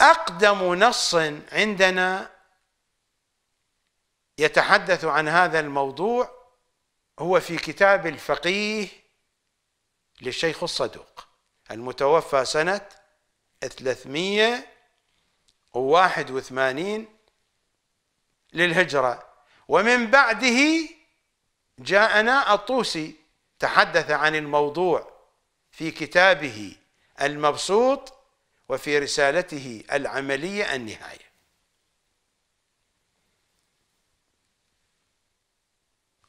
اقدم نص عندنا يتحدث عن هذا الموضوع هو في كتاب الفقيه للشيخ الصدوق المتوفى سنة 381 للهجرة ومن بعده جاءنا الطوسي تحدث عن الموضوع في كتابه المبسوط وفي رسالته العملية النهاية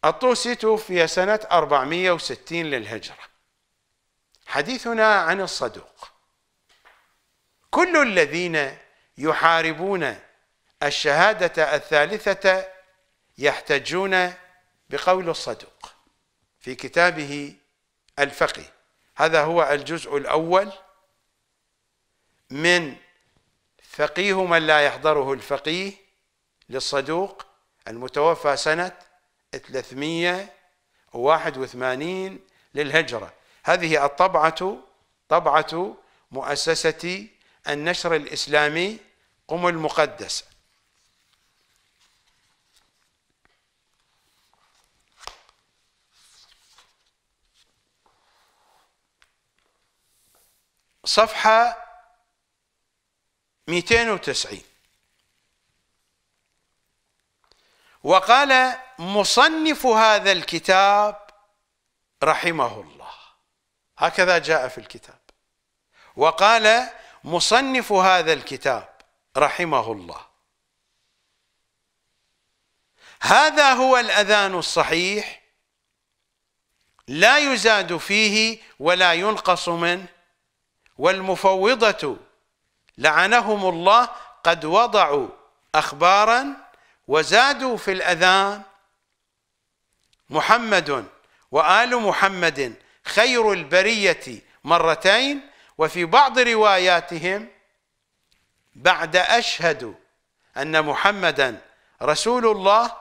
الطوسي توفي سنة 460 للهجرة حديثنا عن الصدوق كل الذين يحاربون الشهادة الثالثة يحتجون بقول الصدوق في كتابه الفقه هذا هو الجزء الأول من فقيه من لا يحضره الفقيه للصدوق المتوفى سنة 381 للهجرة هذه الطبعة طبعة مؤسسة النشر الإسلامي قم المقدس صفحة 290 وقال مصنف هذا الكتاب رحمه الله هكذا جاء في الكتاب وقال مصنف هذا الكتاب رحمه الله هذا هو الأذان الصحيح لا يزاد فيه ولا ينقص منه والمفوضة لعنهم الله قد وضعوا أخبارا وزادوا في الأذان محمد وآل محمد خير البرية مرتين وفي بعض رواياتهم بعد أشهد أن محمدا رسول الله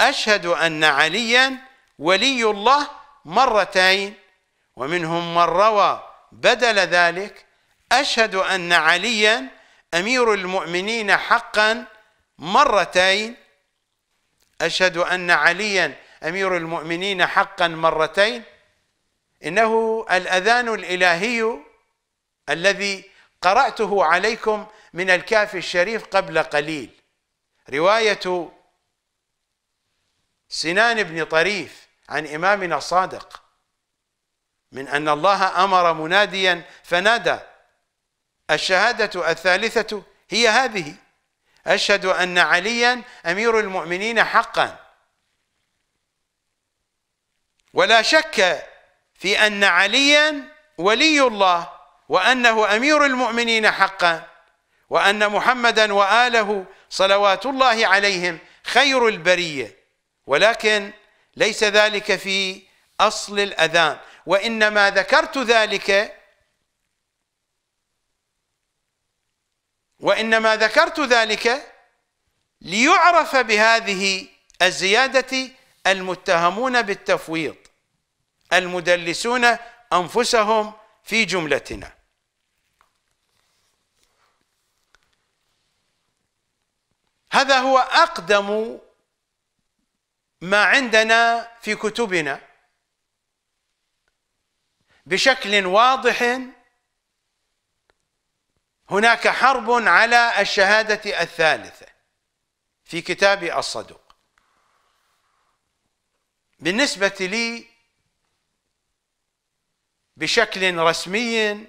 أشهد أن عليا ولي الله مرتين ومنهم من روى بدل ذلك أشهد أن عليا أمير المؤمنين حقا مرتين أشهد أن عليا أمير المؤمنين حقا مرتين إنه الأذان الإلهي الذي قرأته عليكم من الكاف الشريف قبل قليل رواية سنان بن طريف عن إمامنا الصادق من أن الله أمر مناديا فنادى الشهادة الثالثة هي هذه أشهد أن عليا أمير المؤمنين حقا ولا شك في أن عليا ولي الله وأنه أمير المؤمنين حقا وأن محمدا وآله صلوات الله عليهم خير البرية ولكن ليس ذلك في أصل الأذان وإنما ذكرت ذلك وانما ذكرت ذلك ليعرف بهذه الزياده المتهمون بالتفويض المدلسون انفسهم في جملتنا هذا هو اقدم ما عندنا في كتبنا بشكل واضح هناك حرب على الشهادة الثالثة في كتاب الصدوق بالنسبة لي بشكل رسمي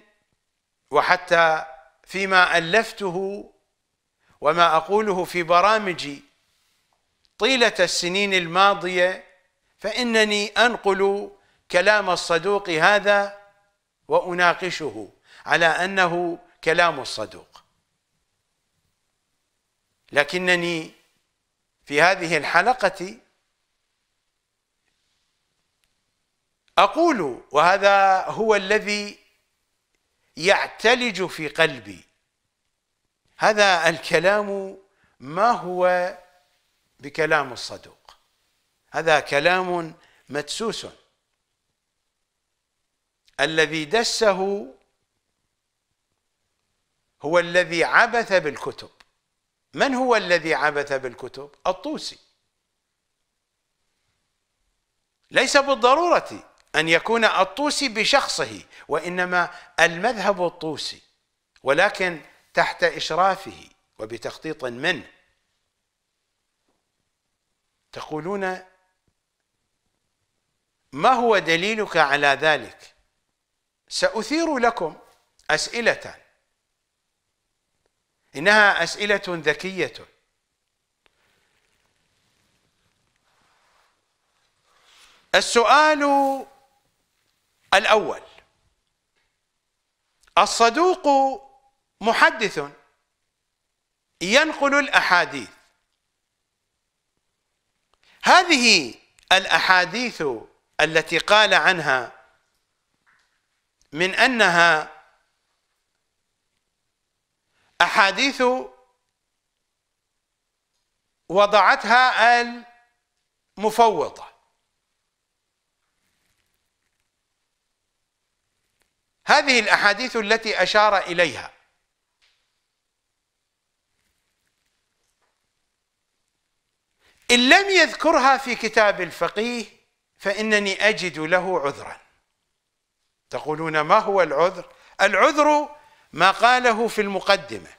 وحتى فيما ألفته وما أقوله في برامجي طيلة السنين الماضية فإنني أنقل كلام الصدوق هذا وأناقشه على أنه كلام الصدوق لكنني في هذه الحلقة أقول وهذا هو الذي يعتلج في قلبي هذا الكلام ما هو بكلام الصدوق هذا كلام مدسوس الذي دسه هو الذي عبث بالكتب من هو الذي عبث بالكتب الطوسي ليس بالضرورة أن يكون الطوسي بشخصه وإنما المذهب الطوسي ولكن تحت إشرافه وبتخطيط منه تقولون ما هو دليلك على ذلك سأثير لكم أسئلة إنها أسئلة ذكية السؤال الأول الصدوق محدث ينقل الأحاديث هذه الأحاديث التي قال عنها من أنها أحاديث وضعتها المفوضة هذه الأحاديث التي أشار إليها إن لم يذكرها في كتاب الفقيه فإنني أجد له عذرا تقولون ما هو العذر؟ العذر ما قاله في المقدمة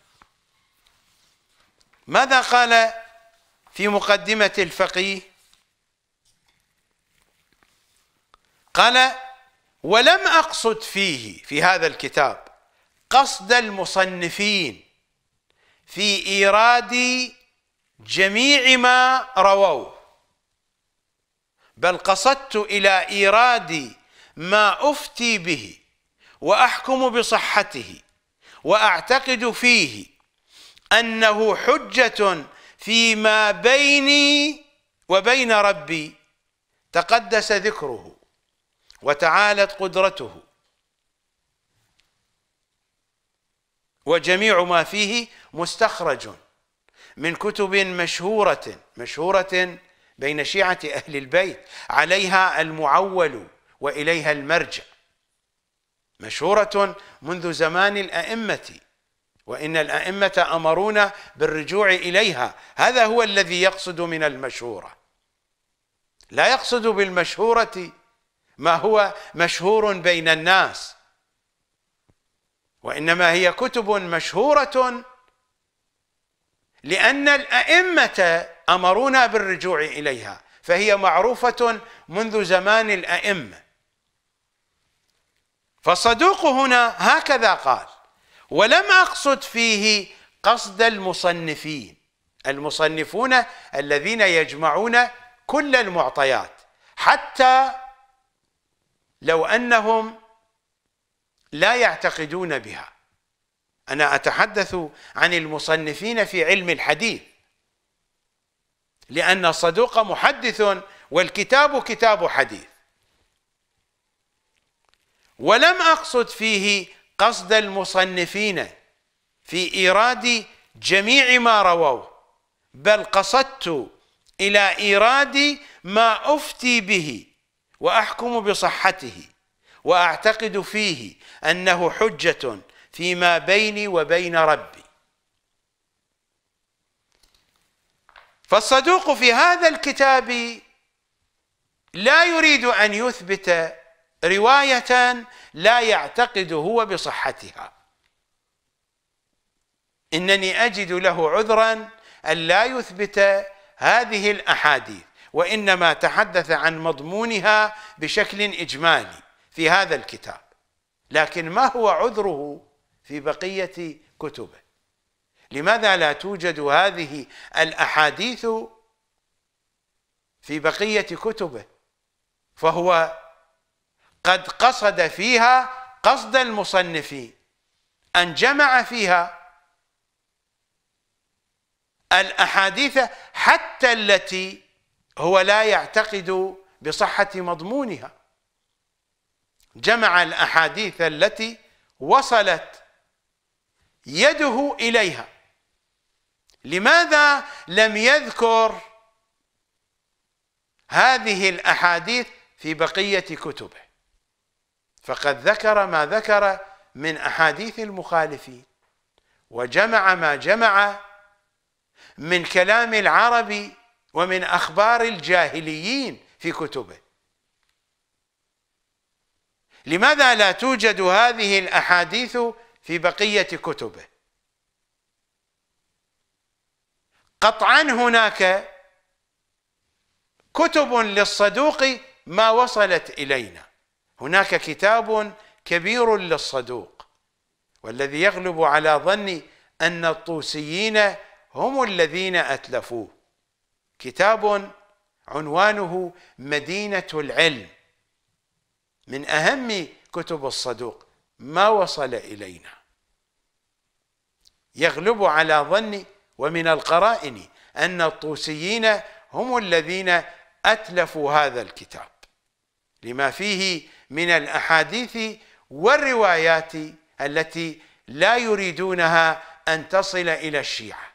ماذا قال في مقدمة الفقيه قال ولم أقصد فيه في هذا الكتاب قصد المصنفين في إيراد جميع ما رووه بل قصدت إلى إيراد ما أفتي به وأحكم بصحته واعتقد فيه انه حجه فيما بيني وبين ربي تقدس ذكره وتعالت قدرته وجميع ما فيه مستخرج من كتب مشهورة مشهورة بين شيعة أهل البيت عليها المعول وإليها المرجع مشهورة منذ زمان الأئمة وإن الأئمة أمرونا بالرجوع إليها هذا هو الذي يقصد من المشهورة لا يقصد بالمشهورة ما هو مشهور بين الناس وإنما هي كتب مشهورة لأن الأئمة أمرونا بالرجوع إليها فهي معروفة منذ زمان الأئمة فالصدوق هنا هكذا قال ولم أقصد فيه قصد المصنفين المصنفون الذين يجمعون كل المعطيات حتى لو أنهم لا يعتقدون بها أنا أتحدث عن المصنفين في علم الحديث لأن الصدوق محدث والكتاب كتاب حديث ولم اقصد فيه قصد المصنفين في ايراد جميع ما رووه بل قصدت الى ايراد ما افتي به واحكم بصحته واعتقد فيه انه حجه فيما بيني وبين ربي فالصدوق في هذا الكتاب لا يريد ان يثبت رواية لا يعتقد هو بصحتها إنني أجد له عذرا أن لا يثبت هذه الأحاديث وإنما تحدث عن مضمونها بشكل إجمالي في هذا الكتاب لكن ما هو عذره في بقية كتبه لماذا لا توجد هذه الأحاديث في بقية كتبه فهو قد قصد فيها قصد المصنفين أن جمع فيها الأحاديث حتى التي هو لا يعتقد بصحة مضمونها جمع الأحاديث التي وصلت يده إليها لماذا لم يذكر هذه الأحاديث في بقية كتبه فقد ذكر ما ذكر من احاديث المخالفين وجمع ما جمع من كلام العرب ومن اخبار الجاهليين في كتبه لماذا لا توجد هذه الاحاديث في بقيه كتبه قطعا هناك كتب للصدوق ما وصلت الينا هناك كتاب كبير للصدوق والذي يغلب على ظني أن الطوسيين هم الذين أتلفوه كتاب عنوانه مدينة العلم من أهم كتب الصدوق ما وصل إلينا يغلب على ظني ومن القرائن أن الطوسيين هم الذين أتلفوا هذا الكتاب لما فيه من الاحاديث والروايات التي لا يريدونها ان تصل الى الشيعه.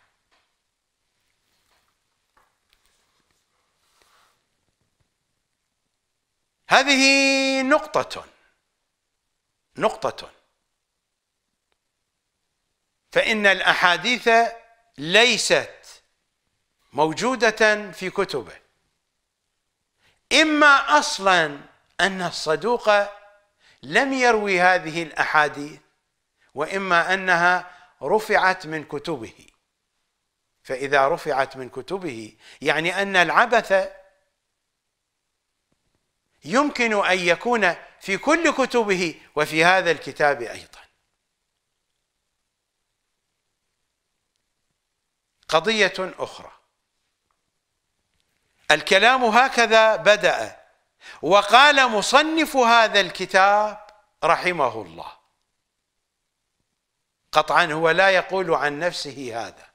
هذه نقطة نقطة فإن الأحاديث ليست موجودة في كتبه إما أصلاً أن الصدوق لم يروي هذه الأحاديث وإما أنها رفعت من كتبه فإذا رفعت من كتبه يعني أن العبث يمكن أن يكون في كل كتبه وفي هذا الكتاب أيضا قضية أخرى الكلام هكذا بدأ وقال مصنف هذا الكتاب رحمه الله قطعا هو لا يقول عن نفسه هذا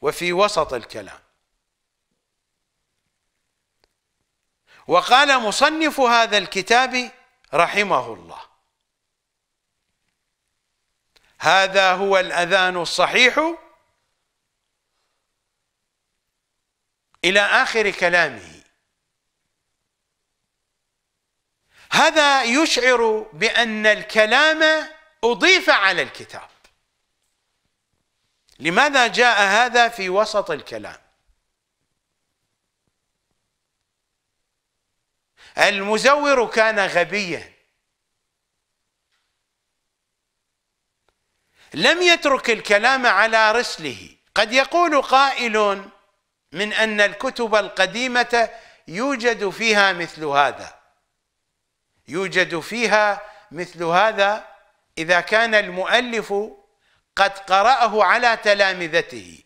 وفي وسط الكلام وقال مصنف هذا الكتاب رحمه الله هذا هو الأذان الصحيح إلى آخر كلامه هذا يشعر بأن الكلام أضيف على الكتاب لماذا جاء هذا في وسط الكلام المزور كان غبيا لم يترك الكلام على رسله قد يقول قائل من أن الكتب القديمة يوجد فيها مثل هذا يوجد فيها مثل هذا إذا كان المؤلف قد قرأه على تلامذته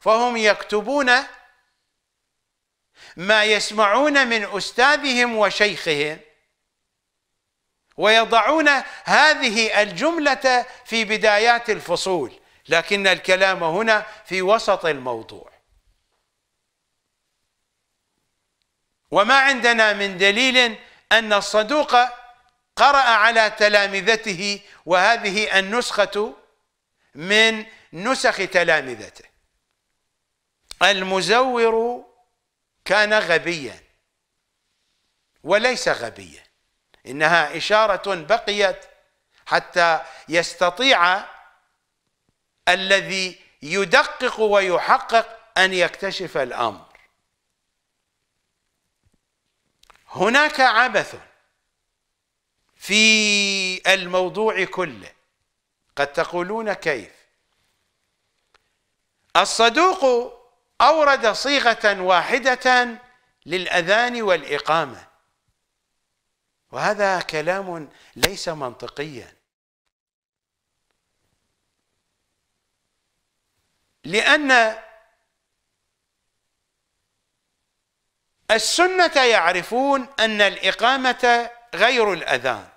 فهم يكتبون ما يسمعون من أستاذهم وشيخهم ويضعون هذه الجملة في بدايات الفصول لكن الكلام هنا في وسط الموضوع وما عندنا من دليل أن الصدوق قرأ على تلامذته وهذه النسخة من نسخ تلامذته المزور كان غبيا وليس غبيا إنها إشارة بقيت حتى يستطيع الذي يدقق ويحقق أن يكتشف الأمر هناك عبث في الموضوع كله قد تقولون كيف الصدوق أورد صيغة واحدة للأذان والإقامة وهذا كلام ليس منطقيا لأن السنة يعرفون أن الإقامة غير الأذان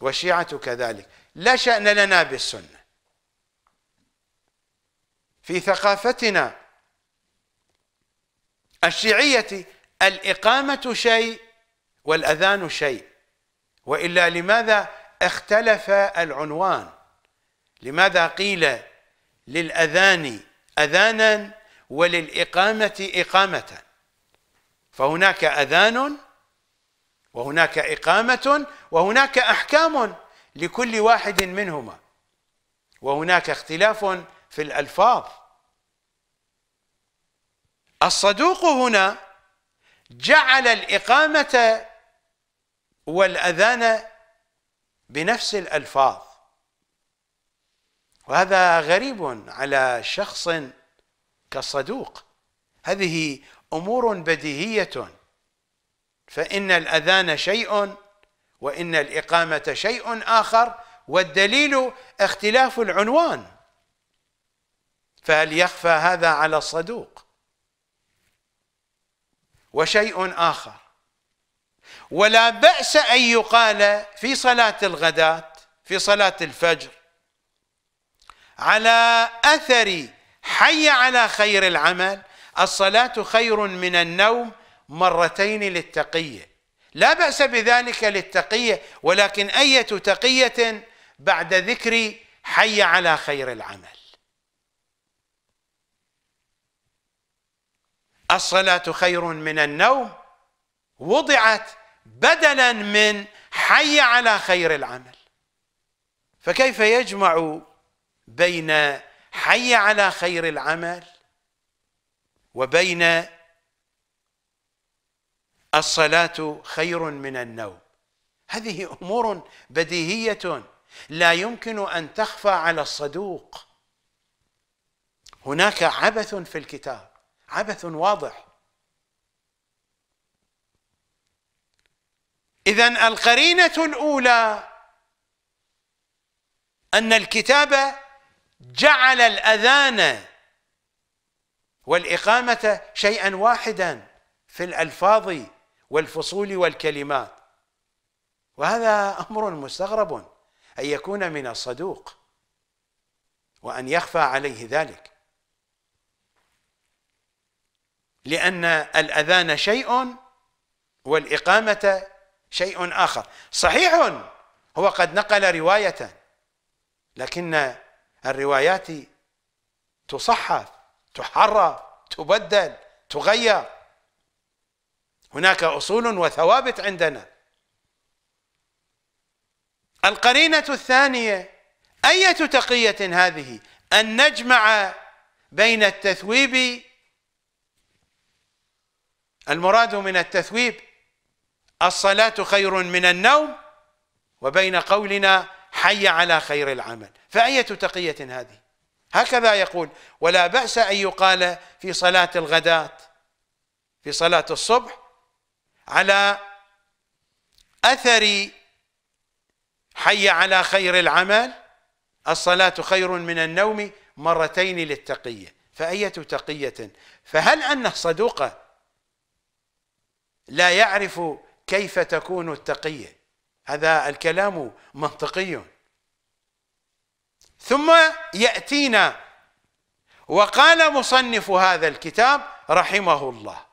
والشيعة كذلك لا شأن لنا بالسنة في ثقافتنا الشيعية الإقامة شيء والأذان شيء وإلا لماذا اختلف العنوان لماذا قيل للأذان أذانا وللإقامة إقامةً فهناك اذان وهناك اقامه وهناك احكام لكل واحد منهما وهناك اختلاف في الالفاظ الصدوق هنا جعل الاقامه والاذان بنفس الالفاظ وهذا غريب على شخص كالصدوق هذه امور بديهيه فان الاذان شيء وان الاقامه شيء اخر والدليل اختلاف العنوان فهل يخفى هذا على الصدوق وشيء اخر ولا باس ان يقال في صلاه الغداه في صلاه الفجر على اثر حي على خير العمل الصلاة خير من النوم مرتين للتقية لا بأس بذلك للتقية ولكن أية تقية بعد ذكر حي على خير العمل الصلاة خير من النوم وضعت بدلا من حي على خير العمل فكيف يجمع بين حي على خير العمل وبين الصلاة خير من النوم هذه أمور بديهية لا يمكن أن تخفى على الصدوق هناك عبث في الكتاب عبث واضح إذا القرينة الأولى أن الكتاب جعل الأذان والإقامة شيئا واحدا في الألفاظ والفصول والكلمات وهذا أمر مستغرب أن يكون من الصدوق وأن يخفى عليه ذلك لأن الأذان شيء والإقامة شيء آخر صحيح هو قد نقل رواية لكن الروايات تصحف تحرى تبدل تغير هناك اصول وثوابت عندنا القرينه الثانيه ايه تقيه هذه ان نجمع بين التثويب المراد من التثويب الصلاه خير من النوم وبين قولنا حي على خير العمل فايه تقيه هذه هكذا يقول ولا بأس أن يقال في صلاة الغداة في صلاة الصبح على أثر حي على خير العمل الصلاة خير من النوم مرتين للتقية فأية تقية فهل أن صدوقة لا يعرف كيف تكون التقية هذا الكلام منطقي ثم ياتينا وقال مصنف هذا الكتاب رحمه الله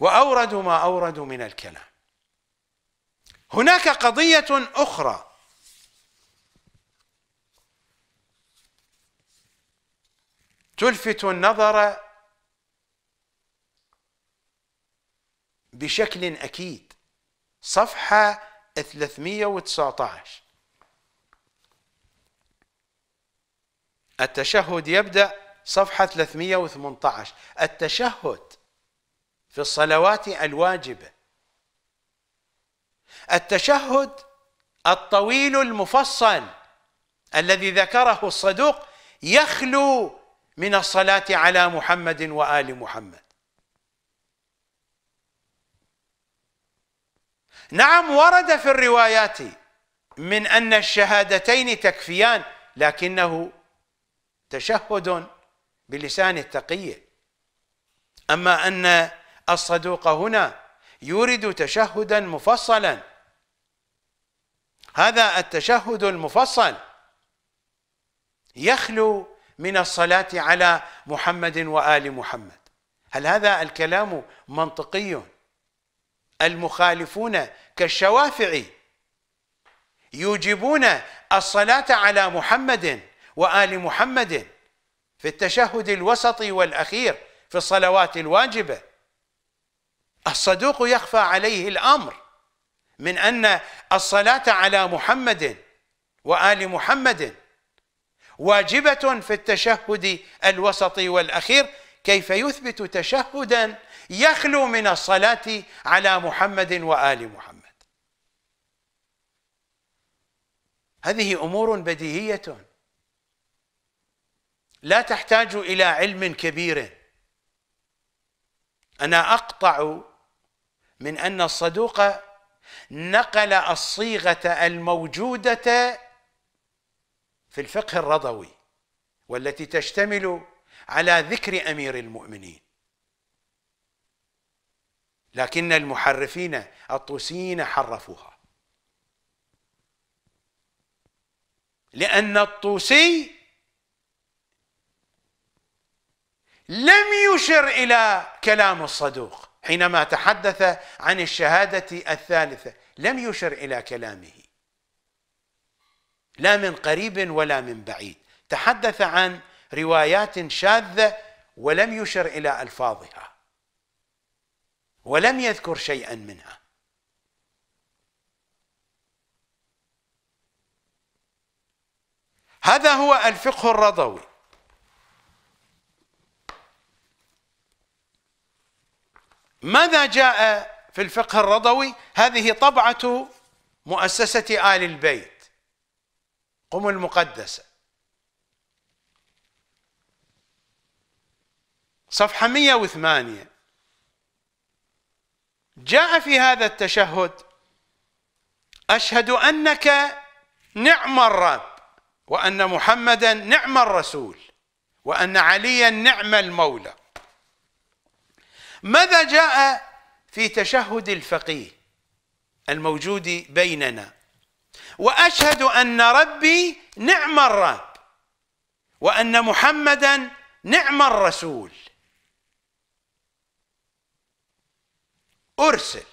وأورد ما أورد من الكلام هناك قضيه اخرى تلفت النظر بشكل اكيد صفحه 319 التشهد يبدأ صفحة 318 التشهد في الصلوات الواجبة التشهد الطويل المفصل الذي ذكره الصدوق يخلو من الصلاة على محمد وآل محمد نعم ورد في الروايات من أن الشهادتين تكفيان لكنه تشهد بلسان التقية أما أن الصدوق هنا يورد تشهدا مفصلا هذا التشهد المفصل يخلو من الصلاة على محمد وآل محمد هل هذا الكلام منطقي؟ المخالفون كالشوافعي يوجبون الصلاة على محمد وآل محمد في التشهد الوسطي والأخير في الصلوات الواجبة الصدوق يخفى عليه الأمر من أن الصلاة على محمد وآل محمد واجبة في التشهد الوسطي والأخير كيف يثبت تشهدا يخلو من الصلاة على محمد وآل محمد هذه أمور بديهية لا تحتاج إلى علم كبير أنا أقطع من أن الصدوق نقل الصيغة الموجودة في الفقه الرضوي والتي تشتمل على ذكر أمير المؤمنين لكن المحرفين الطوسيين حرفوها لأن الطوسي لم يشر إلى كلام الصدوق حينما تحدث عن الشهادة الثالثة لم يشر إلى كلامه لا من قريب ولا من بعيد تحدث عن روايات شاذة ولم يشر إلى ألفاظها ولم يذكر شيئا منها هذا هو الفقه الرضوي ماذا جاء في الفقه الرضوي هذه طبعة مؤسسة آل البيت قم المقدسة صفحة 108 جاء في هذا التشهد أشهد أنك نعم الرب وأن محمدا نعم الرسول وأن عليا نعم المولى ماذا جاء في تشهد الفقيه الموجود بيننا وأشهد أن ربي نعم الرب وأن محمدا نعم الرسول أرسل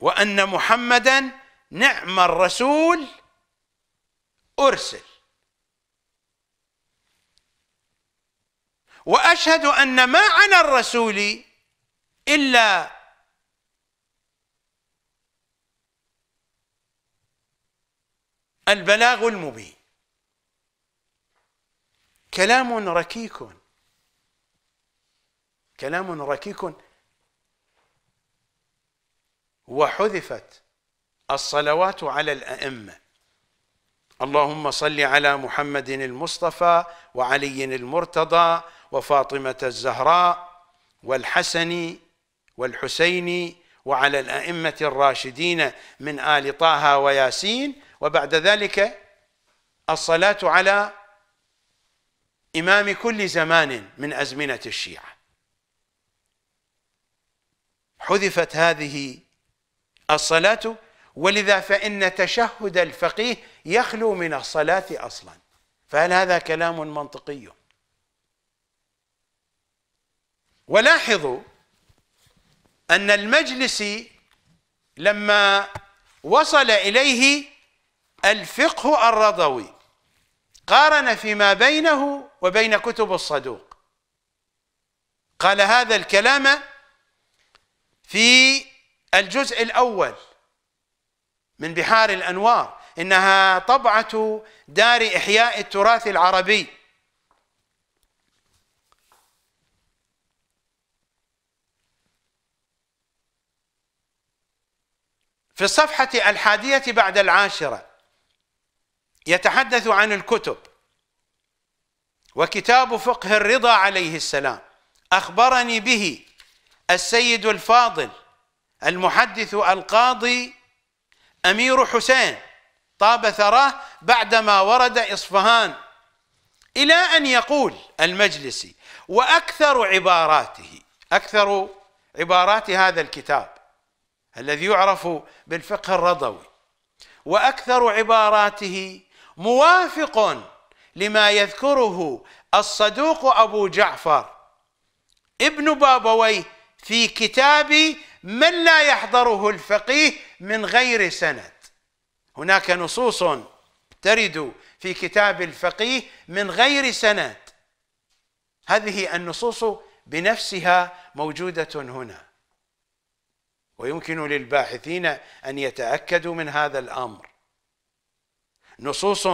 وأن محمدا نعم الرسول أرسل وأشهد أن ما على الرسول إلا البلاغ المبين كلام ركيك كلام ركيك وحذفت الصلوات على الأئمة اللهم صل على محمد المصطفى وعلي المرتضى وفاطمة الزهراء والحسن والحسين وعلى الأئمة الراشدين من آل طه وياسين وبعد ذلك الصلاة على إمام كل زمان من أزمنة الشيعة حذفت هذه الصلاة ولذا فإن تشهد الفقيه يخلو من الصلاة أصلا فهل هذا كلام منطقي ولاحظوا أن المجلسي لما وصل إليه الفقه الرضوي قارن فيما بينه وبين كتب الصدوق قال هذا الكلام في الجزء الأول من بحار الأنوار إنها طبعة دار إحياء التراث العربي في الصفحة الحادية بعد العاشرة يتحدث عن الكتب وكتاب فقه الرضا عليه السلام أخبرني به السيد الفاضل المحدث القاضي أمير حسين طاب ثراه بعدما ورد إصفهان إلى أن يقول المجلسي وأكثر عباراته أكثر عبارات هذا الكتاب الذي يعرف بالفقه الرضوي وأكثر عباراته موافق لما يذكره الصدوق أبو جعفر ابن بابويه في كتاب من لا يحضره الفقيه من غير سند هناك نصوص ترد في كتاب الفقيه من غير سند هذه النصوص بنفسها موجوده هنا ويمكن للباحثين ان يتاكدوا من هذا الامر نصوص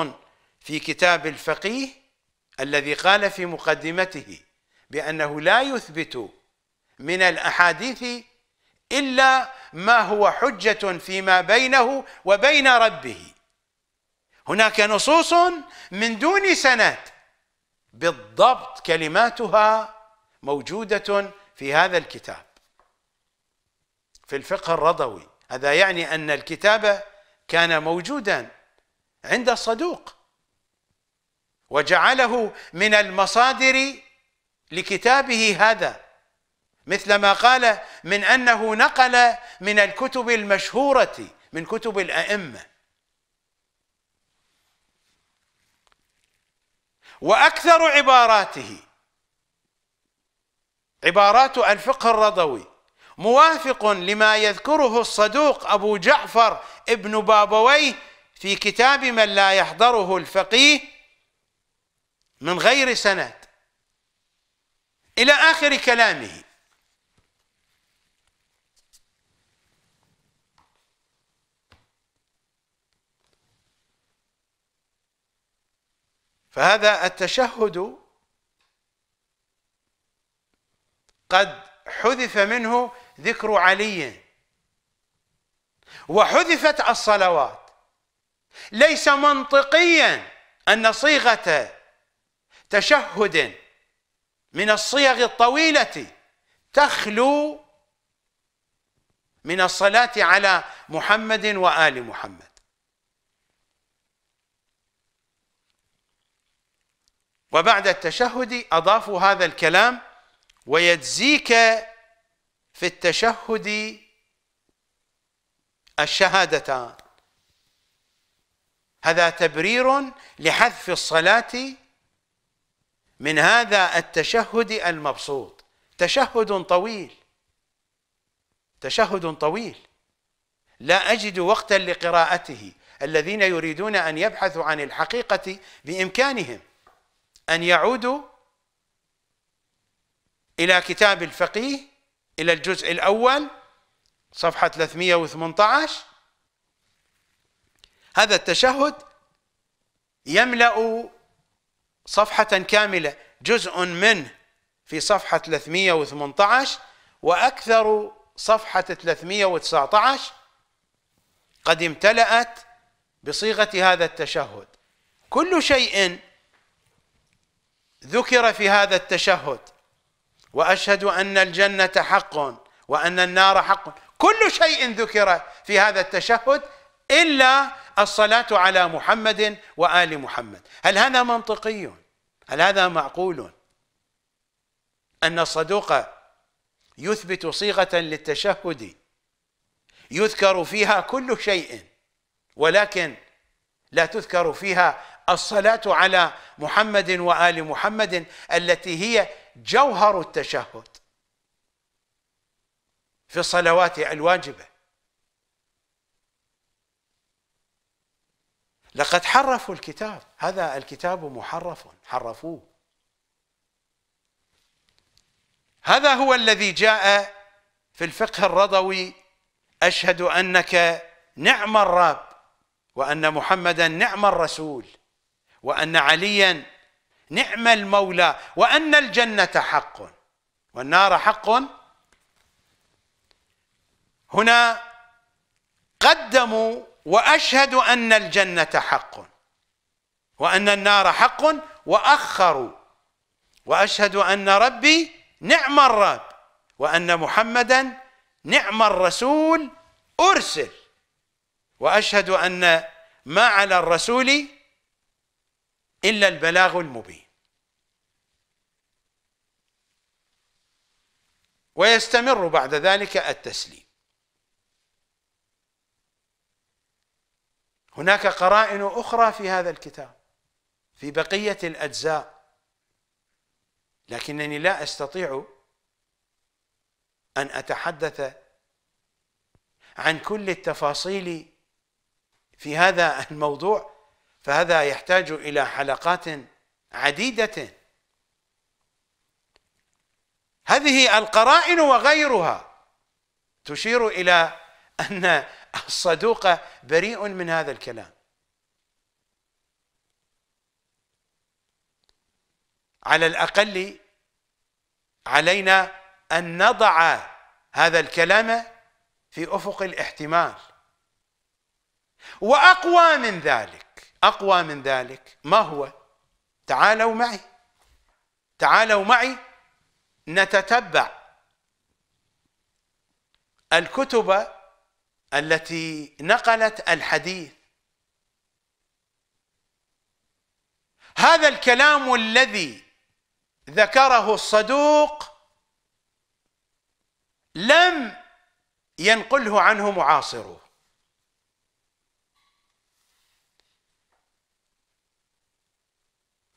في كتاب الفقيه الذي قال في مقدمته بانه لا يثبت من الاحاديث إلا ما هو حجة فيما بينه وبين ربه هناك نصوص من دون سند بالضبط كلماتها موجودة في هذا الكتاب في الفقه الرضوي هذا يعني أن الكتاب كان موجودا عند الصدوق وجعله من المصادر لكتابه هذا مثل ما قال من انه نقل من الكتب المشهوره من كتب الائمه واكثر عباراته عبارات الفقه الرضوي موافق لما يذكره الصدوق ابو جعفر ابن بابويه في كتاب من لا يحضره الفقيه من غير سند الى اخر كلامه فهذا التشهد قد حذف منه ذكر علي وحذفت الصلوات ليس منطقيا ان صيغه تشهد من الصيغ الطويله تخلو من الصلاه على محمد وال محمد وبعد التشهد أضافوا هذا الكلام ويجزيك في التشهد الشهادتان هذا تبرير لحذف الصلاة من هذا التشهد المبسوط تشهد طويل تشهد طويل لا أجد وقتا لقراءته الذين يريدون أن يبحثوا عن الحقيقة بإمكانهم أن يعودوا إلى كتاب الفقيه إلى الجزء الأول صفحة 318 هذا التشهد يملأ صفحة كاملة جزء منه في صفحة 318 وأكثر صفحة 319 قد امتلأت بصيغة هذا التشهد كل شيء ذكر في هذا التشهد واشهد ان الجنه حق وان النار حق كل شيء ذكر في هذا التشهد الا الصلاه على محمد وال محمد هل هذا منطقي هل هذا معقول ان الصدوق يثبت صيغه للتشهد يذكر فيها كل شيء ولكن لا تذكر فيها الصلاة على محمد وآل محمد التي هي جوهر التشهد في الصلوات الواجبة لقد حرفوا الكتاب هذا الكتاب محرف حرفوه هذا هو الذي جاء في الفقه الرضوي أشهد أنك نعم الرب وأن محمدا نعم الرسول وأن عليا نعم المولى وأن الجنة حق والنار حق هنا قدموا وأشهد أن الجنة حق وأن النار حق وأخروا وأشهد أن ربي نعم الرب وأن محمدا نعم الرسول أرسل وأشهد أن ما على الرسول إلا البلاغ المبين ويستمر بعد ذلك التسليم هناك قرائن أخرى في هذا الكتاب في بقية الأجزاء لكنني لا أستطيع أن أتحدث عن كل التفاصيل في هذا الموضوع فهذا يحتاج إلى حلقات عديدة هذه القرائن وغيرها تشير إلى أن الصدوق بريء من هذا الكلام على الأقل علينا أن نضع هذا الكلام في أفق الاحتمال وأقوى من ذلك أقوى من ذلك ما هو تعالوا معي تعالوا معي نتتبع الكتب التي نقلت الحديث هذا الكلام الذي ذكره الصدوق لم ينقله عنه معاصره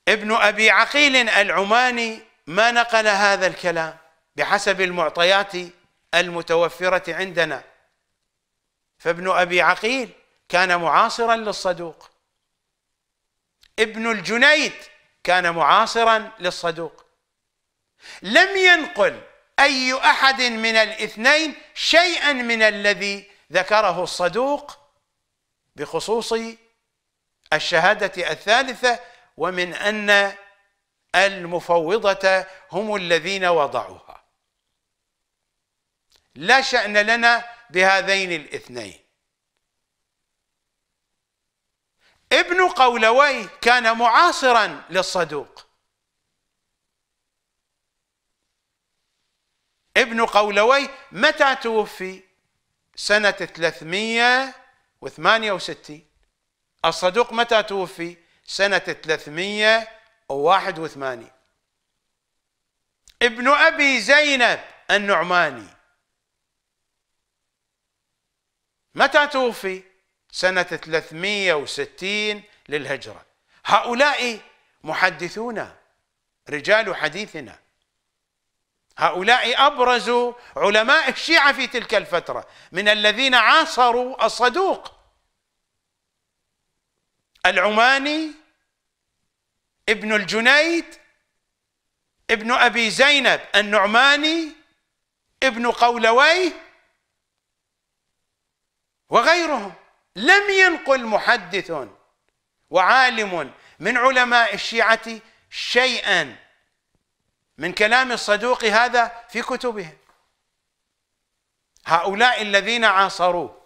ابن أبي عقيل العماني ما نقل هذا الكلام بحسب المعطيات المتوفرة عندنا فابن أبي عقيل كان معاصرا للصدوق ابن الجنيد كان معاصرا للصدوق لم ينقل أي أحد من الاثنين شيئا من الذي ذكره الصدوق بخصوص الشهادة الثالثة ومن أن المفوضة هم الذين وضعوها لا شأن لنا بهذين الاثنين ابن قولوي كان معاصرا للصدوق ابن قولوي متى توفي سنة 368 الصدوق متى توفي سنة 381 ابن أبي زينب النعماني متى توفي؟ سنة 360 للهجرة هؤلاء محدثون رجال حديثنا هؤلاء أبرز علماء الشيعة في تلك الفترة من الذين عاصروا الصدوق العماني ابن الجنيد ابن أبي زينب النعماني ابن قولويه وغيرهم لم ينقل محدث وعالم من علماء الشيعة شيئا من كلام الصدوق هذا في كتبهم هؤلاء الذين عاصروه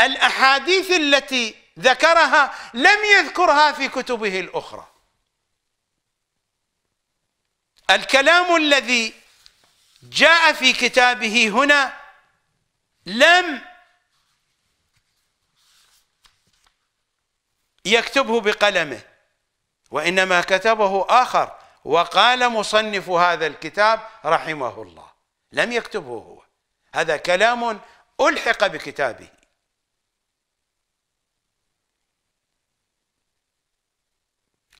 الأحاديث التي ذكرها لم يذكرها في كتبه الاخرى الكلام الذي جاء في كتابه هنا لم يكتبه بقلمه وانما كتبه اخر وقال مصنف هذا الكتاب رحمه الله لم يكتبه هو هذا كلام الحق بكتابه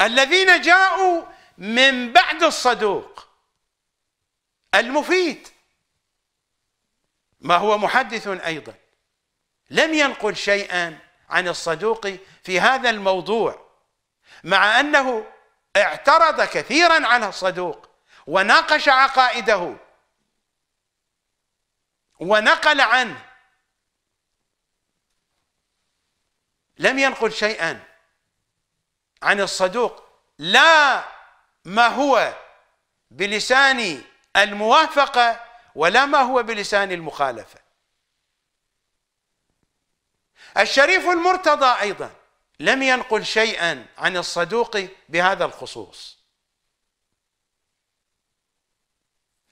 الذين جاءوا من بعد الصدوق المفيد ما هو محدث ايضا لم ينقل شيئا عن الصدوق في هذا الموضوع مع انه اعترض كثيرا على الصدوق وناقش عقائده ونقل عنه لم ينقل شيئا عن الصدوق لا ما هو بلسان الموافقة ولا ما هو بلسان المخالفة الشريف المرتضى أيضا لم ينقل شيئا عن الصدوق بهذا الخصوص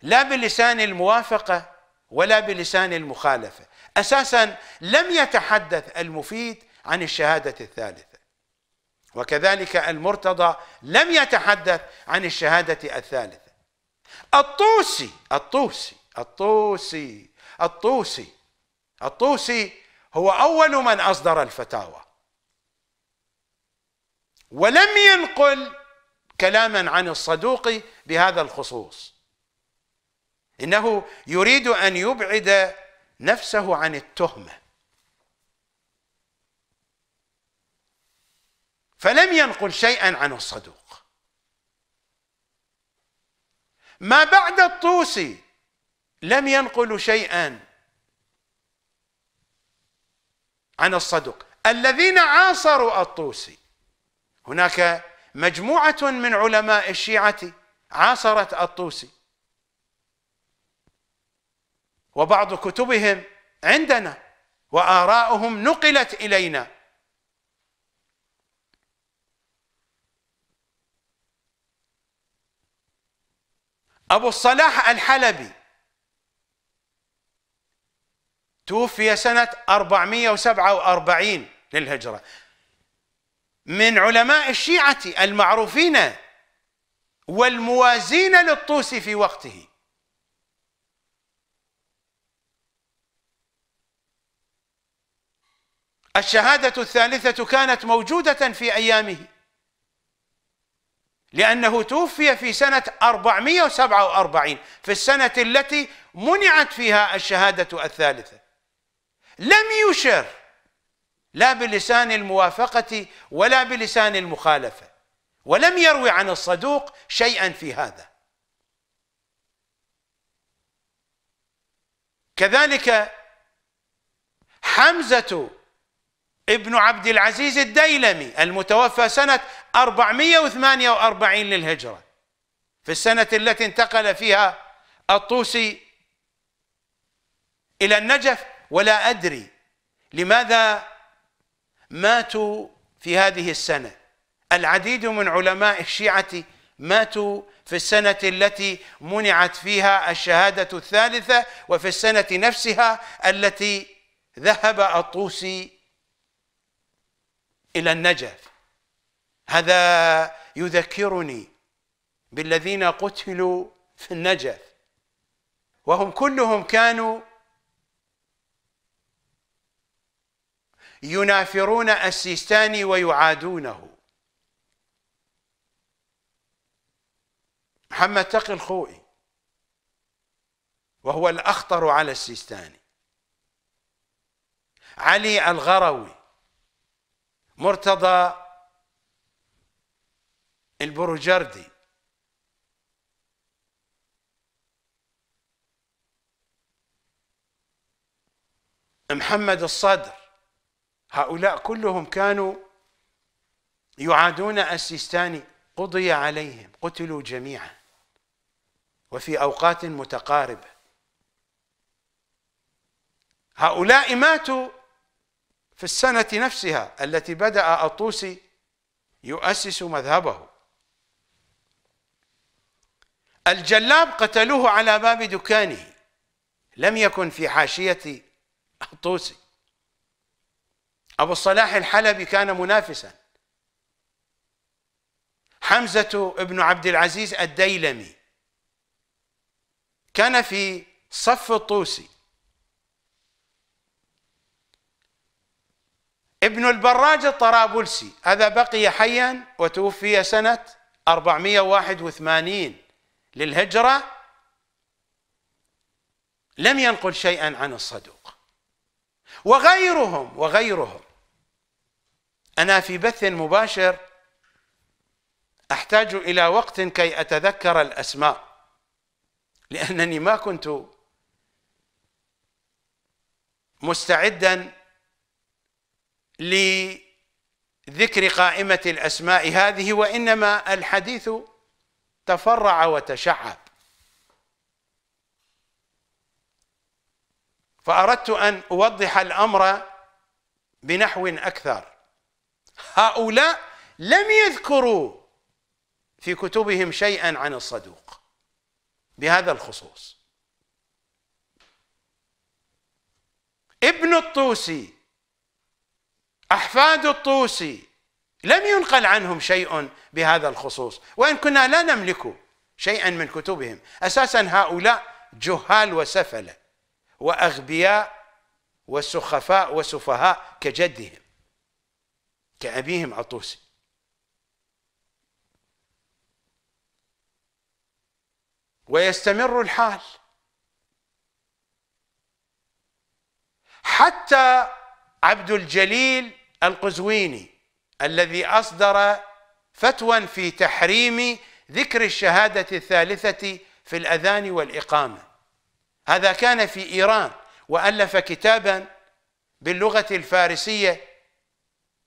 لا بلسان الموافقة ولا بلسان المخالفة أساسا لم يتحدث المفيد عن الشهادة الثالثة وكذلك المرتضى لم يتحدث عن الشهادة الثالثة الطوسي الطوسي الطوسي الطوسي الطوسي هو أول من أصدر الفتاوى ولم ينقل كلاما عن الصدوق بهذا الخصوص إنه يريد أن يبعد نفسه عن التهمة فلم ينقل شيئا عن الصدوق ما بعد الطوسي لم ينقل شيئا عن الصدوق الذين عاصروا الطوسي هناك مجموعة من علماء الشيعة عاصرت الطوسي وبعض كتبهم عندنا وآراؤهم نقلت إلينا أبو الصلاح الحلبي توفي سنة 447 للهجرة من علماء الشيعة المعروفين والموازين للطوسي في وقته الشهادة الثالثة كانت موجودة في أيامه لأنه توفي في سنة 447 في السنة التي منعت فيها الشهادة الثالثة لم يشر لا بلسان الموافقة ولا بلسان المخالفة ولم يروي عن الصدوق شيئا في هذا كذلك حمزة ابن عبد العزيز الديلمي المتوفى سنة 448 للهجرة في السنة التي انتقل فيها الطوسي إلى النجف ولا أدري لماذا ماتوا في هذه السنة العديد من علماء الشيعة ماتوا في السنة التي منعت فيها الشهادة الثالثة وفي السنة نفسها التي ذهب الطوسي إلى النجف هذا يذكرني بالذين قتلوا في النجف وهم كلهم كانوا ينافرون السيستاني ويعادونه محمد تقي الخوئي وهو الأخطر على السيستاني علي الغروي مرتضى البروجردي محمد الصدر هؤلاء كلهم كانوا يعادون السيستاني قضي عليهم قتلوا جميعا وفي أوقات متقاربة هؤلاء ماتوا في السنة نفسها التي بدأ الطوسي يؤسس مذهبه الجلاب قتلوه على باب دكانه لم يكن في حاشية الطوسي أبو الصلاح الحلبي كان منافسا حمزة ابن عبد العزيز الديلمي كان في صف الطوسي ابن البراج الطرابلسي هذا بقي حيا وتوفي سنة 481 للهجرة لم ينقل شيئا عن الصدوق وغيرهم وغيرهم أنا في بث مباشر أحتاج إلى وقت كي أتذكر الأسماء لأنني ما كنت مستعدا لذكر قائمة الأسماء هذه وإنما الحديث تفرع وتشعب فأردت أن أوضح الأمر بنحو أكثر هؤلاء لم يذكروا في كتبهم شيئا عن الصدوق بهذا الخصوص ابن الطوسي أحفاد الطوسي لم ينقل عنهم شيء بهذا الخصوص وإن كنا لا نملك شيئا من كتبهم أساسا هؤلاء جهال وسفلة وأغبياء وسخفاء وسفهاء كجدهم كأبيهم عطوسي ويستمر الحال حتى عبد الجليل القزويني الذي أصدر فتوى في تحريم ذكر الشهادة الثالثة في الأذان والإقامة هذا كان في إيران وألف كتابا باللغة الفارسية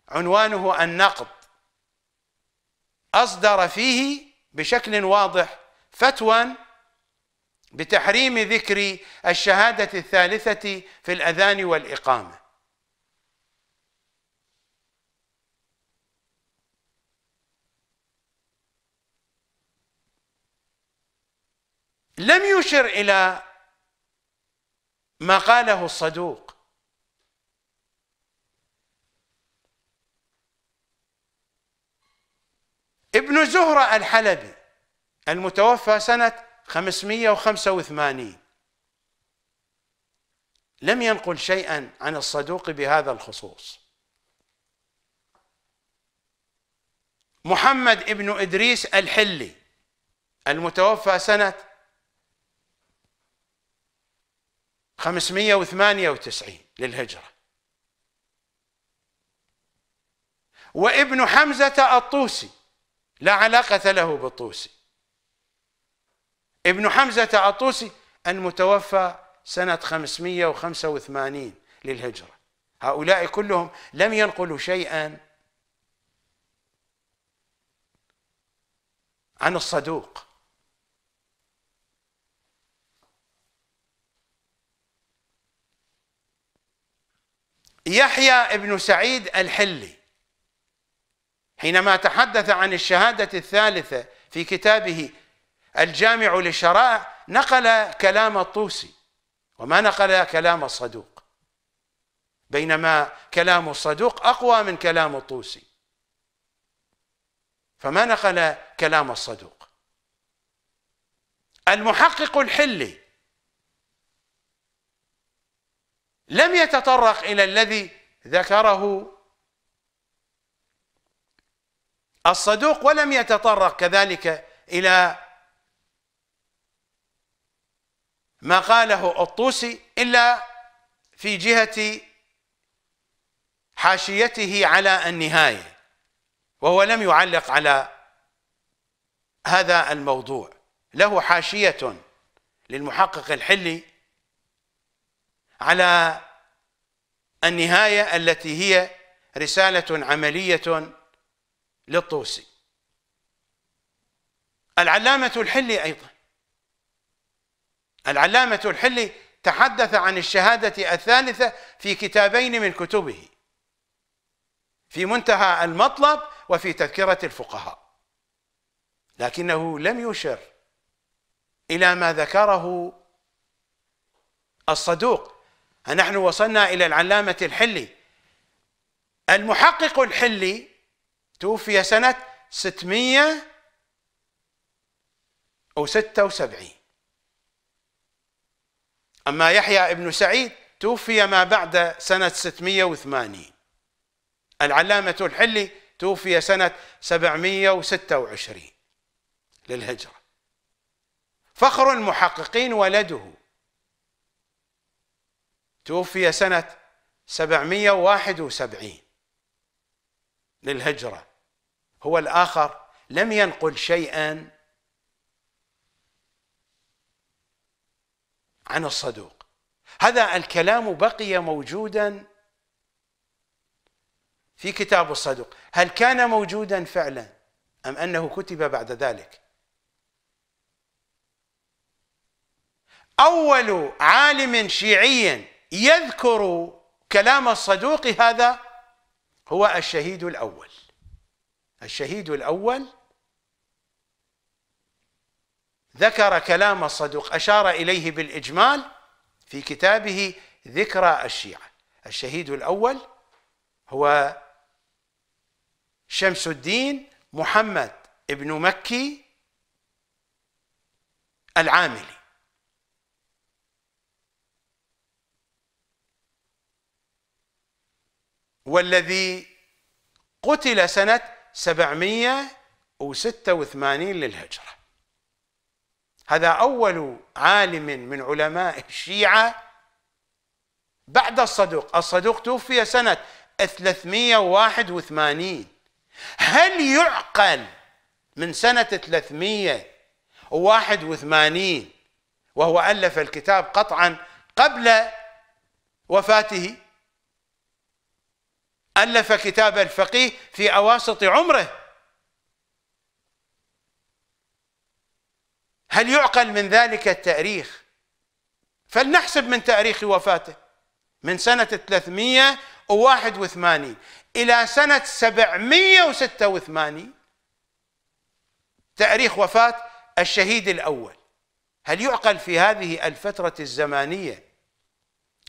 عنوانه النقد أصدر فيه بشكل واضح فتوى بتحريم ذكر الشهادة الثالثة في الأذان والإقامة لم يشر إلى ما قاله الصدوق ابن زهرة الحلبي المتوفى سنة 585 لم ينقل شيئا عن الصدوق بهذا الخصوص محمد ابن إدريس الحلي المتوفى سنة 598 للهجرة وابن حمزة الطوسي لا علاقة له بالطوسي ابن حمزة الطوسي المتوفى سنة 585 للهجرة هؤلاء كلهم لم ينقلوا شيئا عن الصدوق يحيى ابن سعيد الحلي حينما تحدث عن الشهادة الثالثة في كتابه الجامع للشرائع نقل كلام الطوسي وما نقل كلام الصدوق بينما كلام الصدوق أقوى من كلام الطوسي فما نقل كلام الصدوق المحقق الحلي لم يتطرق إلى الذي ذكره الصدوق ولم يتطرق كذلك إلى ما قاله الطوسي إلا في جهة حاشيته على النهاية وهو لم يعلق على هذا الموضوع له حاشية للمحقق الحلي على النهايه التي هي رساله عمليه للطوسي العلامه الحلي ايضا العلامه الحلي تحدث عن الشهاده الثالثه في كتابين من كتبه في منتهى المطلب وفي تذكره الفقهاء لكنه لم يشر الى ما ذكره الصدوق نحن وصلنا إلى العلامة الحلي المحقق الحلي توفي سنة 676 أو أما يحيى ابن سعيد توفي ما بعد سنة 680 العلامة الحلي توفي سنة 726 للهجرة فخر المحققين ولده توفي سنة 771 للهجرة هو الآخر لم ينقل شيئا عن الصدوق هذا الكلام بقي موجودا في كتاب الصدوق هل كان موجودا فعلا أم أنه كتب بعد ذلك أول عالم شيعي يذكر كلام الصدوق هذا هو الشهيد الأول الشهيد الأول ذكر كلام الصدوق أشار إليه بالإجمال في كتابه ذكرى الشيعة الشهيد الأول هو شمس الدين محمد ابن مكي العاملي والذي قتل سنة 786 للهجرة هذا أول عالم من علماء الشيعة بعد الصدوق الصدوق توفي سنة 381 هل يعقل من سنة 381 وهو ألف الكتاب قطعا قبل وفاته ألف كتاب الفقيه في أواسط عمره هل يعقل من ذلك التاريخ فلنحسب من تاريخ وفاته من سنة 381 إلى سنة 786 تاريخ وفاة الشهيد الأول هل يعقل في هذه الفترة الزمانية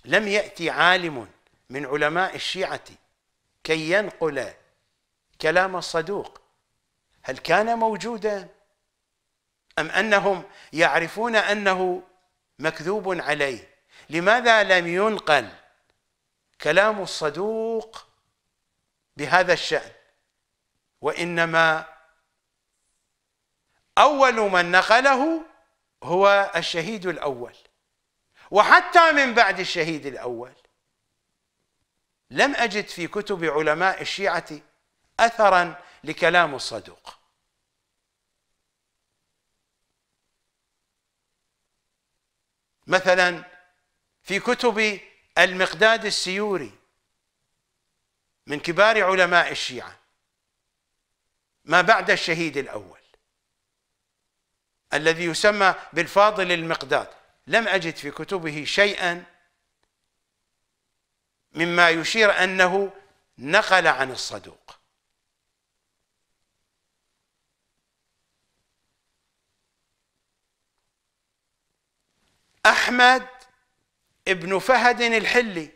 لم يأتي عالم من علماء الشيعة كي ينقل كلام الصدوق هل كان موجودا ام انهم يعرفون انه مكذوب عليه لماذا لم ينقل كلام الصدوق بهذا الشان وانما اول من نقله هو الشهيد الاول وحتى من بعد الشهيد الاول لم أجد في كتب علماء الشيعة أثرا لكلام الصدوق مثلا في كتب المقداد السيوري من كبار علماء الشيعة ما بعد الشهيد الأول الذي يسمى بالفاضل المقداد لم أجد في كتبه شيئا مما يشير أنه نقل عن الصدوق أحمد ابن فهد الحلي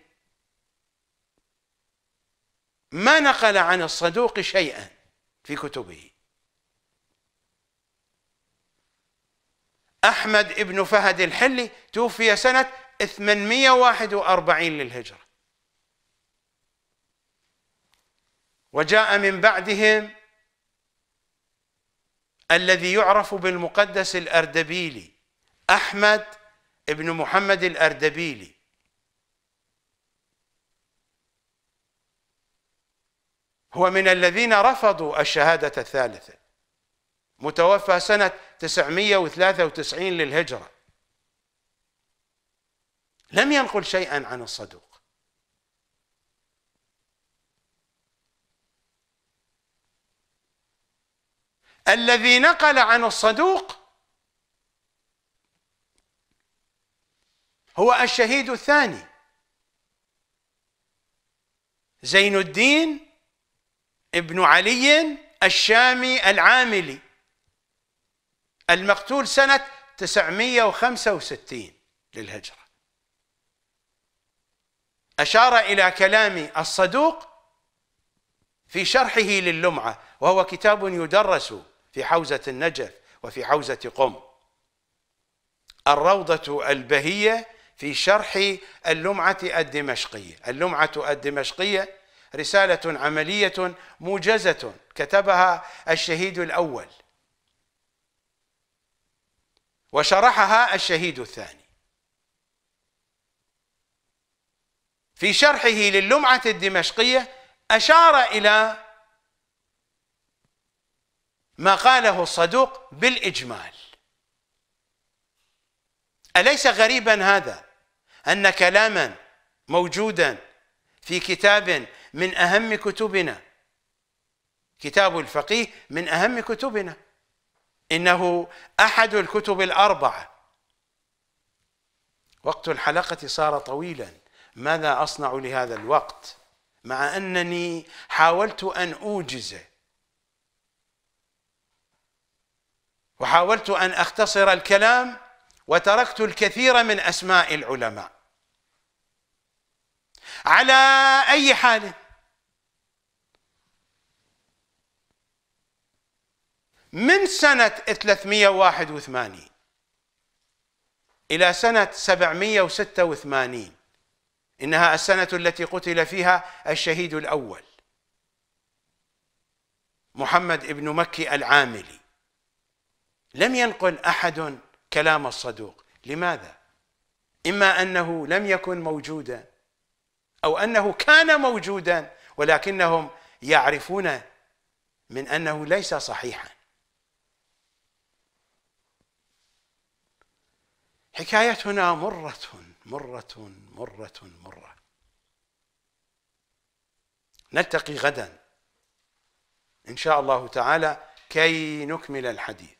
ما نقل عن الصدوق شيئا في كتبه أحمد ابن فهد الحلي توفي سنة 841 للهجرة وجاء من بعدهم الذي يعرف بالمقدس الأردبيلي أحمد ابن محمد الأردبيلي هو من الذين رفضوا الشهادة الثالثة متوفى سنة 993 للهجرة لم ينقل شيئا عن الصدوق الذي نقل عن الصدوق هو الشهيد الثاني زين الدين ابن علي الشامي العاملي المقتول سنة 965 للهجرة أشار إلى كلام الصدوق في شرحه للمعة وهو كتاب يدرس في حوزة النجف وفي حوزة قم الروضة البهية في شرح اللمعة الدمشقية اللمعة الدمشقية رسالة عملية موجزة كتبها الشهيد الأول وشرحها الشهيد الثاني في شرحه للمعة الدمشقية أشار إلى ما قاله الصدوق بالإجمال أليس غريبا هذا أن كلاما موجودا في كتاب من أهم كتبنا كتاب الفقيه من أهم كتبنا إنه أحد الكتب الأربعة وقت الحلقة صار طويلا ماذا أصنع لهذا الوقت مع أنني حاولت أن أوجزه وحاولت أن أختصر الكلام وتركت الكثير من أسماء العلماء على أي حال من سنة 381 إلى سنة 786 إنها السنة التي قتل فيها الشهيد الأول محمد ابن مكي العاملي لم ينقل احد كلام الصدوق لماذا اما انه لم يكن موجودا او انه كان موجودا ولكنهم يعرفون من انه ليس صحيحا حكايتنا مرة مرة مرة مرة نلتقي غدا إن شاء الله تعالى كي نكمل الحديث